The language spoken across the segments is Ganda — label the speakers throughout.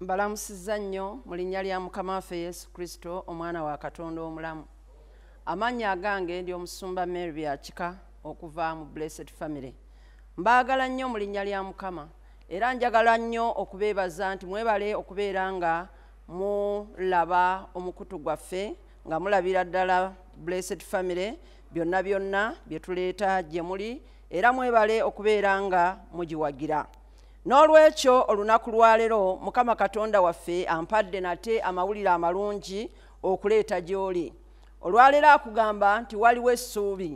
Speaker 1: mbalamusizza nnyo mu linnya lya mukama waffe yesu kristo omwana wa katonda omulamu amannya agange ndi omusumba mary byakika okuva mu blessed family mbaagala nnyo mu linnya lya mukama era njagala nnyo okubeebaza nti mwebale okubeera nga mulaba omukutu gwaffe nga mulabira ddala blessed family byonna byonna bye tuleeta gye muli era mwebale okubeera nga mugiwagira n'olwekyo olunaku lwaleero mukama katonda waffe ampadde nate amawulire amalungi okuleeta gy'oli olwaleero akugamba nti waliwo essuubi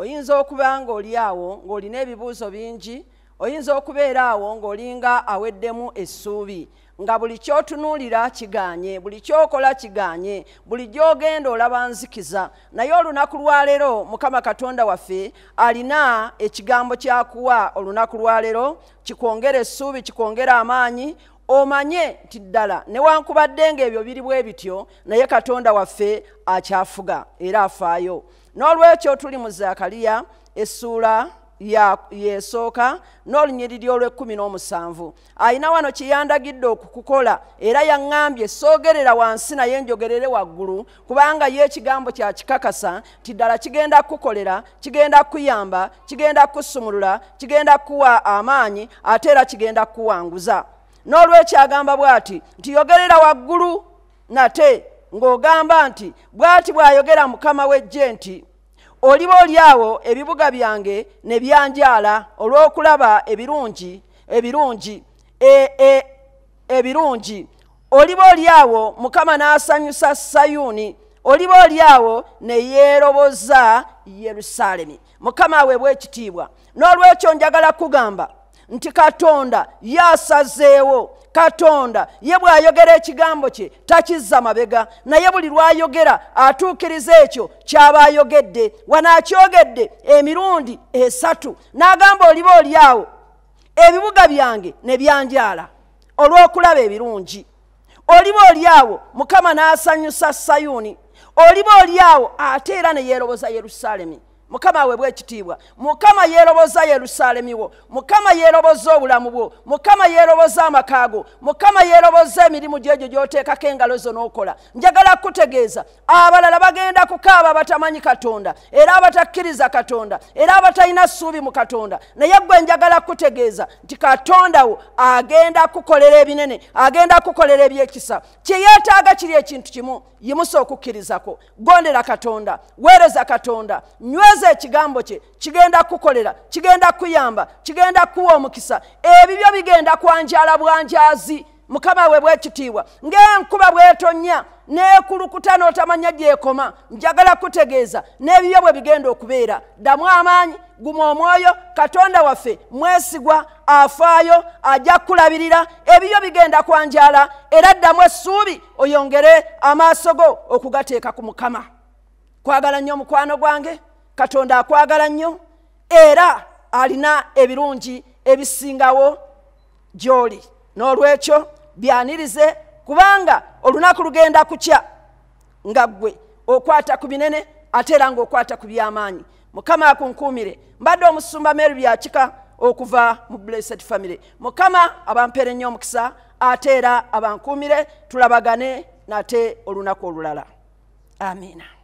Speaker 1: oyinza okuba ng'oli awo ng'olina ebibuuzo bingi oyinza okubeera awo ng'olinga aweddemu essuubi nga buli kyotunuulira kigaanye buli kyokola kigaanye buli gy'ogenda olaba nzikiza naye olunaku lwaleero mukama katonda waffe alina ekigambo kyakuwa olunaku lwaleero kikwongera essuubi kikwongera amaanyi omanye nti ddala newankubadde ng'ebyo biri bwe bityo naye katonda waffe akyafuga era afaayo n'olwekyo tuli mu zaakaliya essuula yesooka n'olunyiriri olw'ekkumi n'omusanvu alina wano kyeyandagidde okukukola era yaŋŋambye soogerera wansi naye njogerere waggulu kubanga ye ekigambo kya kikakasa nti ddala kigenda kukukolera kigenda kukuyamba kigenda kukusumulula kigenda kukuwa amaanyi ate era kigenda kukuwanguza n'olwekyagamba bw'ati nti yogerera waggulu nate ng'ogamba nti bw'ati bw'ayogera mukama w'ejje nti oliba oli awo ebibuga byange ne byanjaala olw'okulaba ebirungi ebirungi e, e, ebirungi oliba oli awo mukama n'asanyusa sayuuni oliba oli awo ne yeeroboza yerusaalemi mukama aweebwa ekitiibwa n'olwekyo njagala kugamba nti katonda yaasazeewo katonda ye bw'ayogera ekigambo kye takizza mabega naye buli lwayogera atuukiriza ekyo kyaba ayogedde wanaakyogedde emirundi esatu n'agamba oliba oli awo ebibuga byange ne byanjala olw'okulaba ebirungi oliba oli awo mukama n'asanyusa sayuuni oliba oli awo ate era ne yeeroboza yerusaalemu mukama awebwe ekitiibwa mukama yeeroboza yerusaalemi wo mukama yeeroboza obulamu bwo mukama yeeroboza amaka go mukama yeeroboza emirimu gyegyo gyoteekako engalo zo n'okola njagala kukutegeeza abalala bagenda kukaaba abatamanyi katonda era abatakkiriza katonda era abatalina ssuubi mu katonda naye gwe njagala kukutegeeza nti katonda wo agenda kukolera ebinene agenda kukolera ebyekisa kyeyeetaaga kiri ekintu kimu yimusa okukkirizako gondera katonda weereza katonda nyweza ogeza ekigambo kye kigenda kukolera kigenda kuyamba kigenda kuwa omukisa ebibyo bigenda kwanjala bwanjazi mukama we bwekitiibwa ngaenkuba bwetonya neekulukuta n'otamanya gyekoma njagala kutegeeza n'ebibyo bwe bigenda okubeera ddamu amaanyi guma omwoyo katonda waffe mwesigwa afaayo ajja kulabirira ebibyo bigenda kwanjala era ddamu essuubi oyongere amaaso go okugateeka ku mukama kwagala nnyo omukwano gwange katonda akwagala nnyo era alina ebirungi ebisingawo gy'oli n'olwekyo byanirize kubanga olunaku lugenda kukya nga ggwe okwata ku binene ate era ngaokwata ku by'amaanyi mukama akunkuumire mbadde omusumba meeru byakika okuva mu blessed family mukama abampeere ennyo omukisa ate era abankuumire tulabagane nate olunaku olulala amiina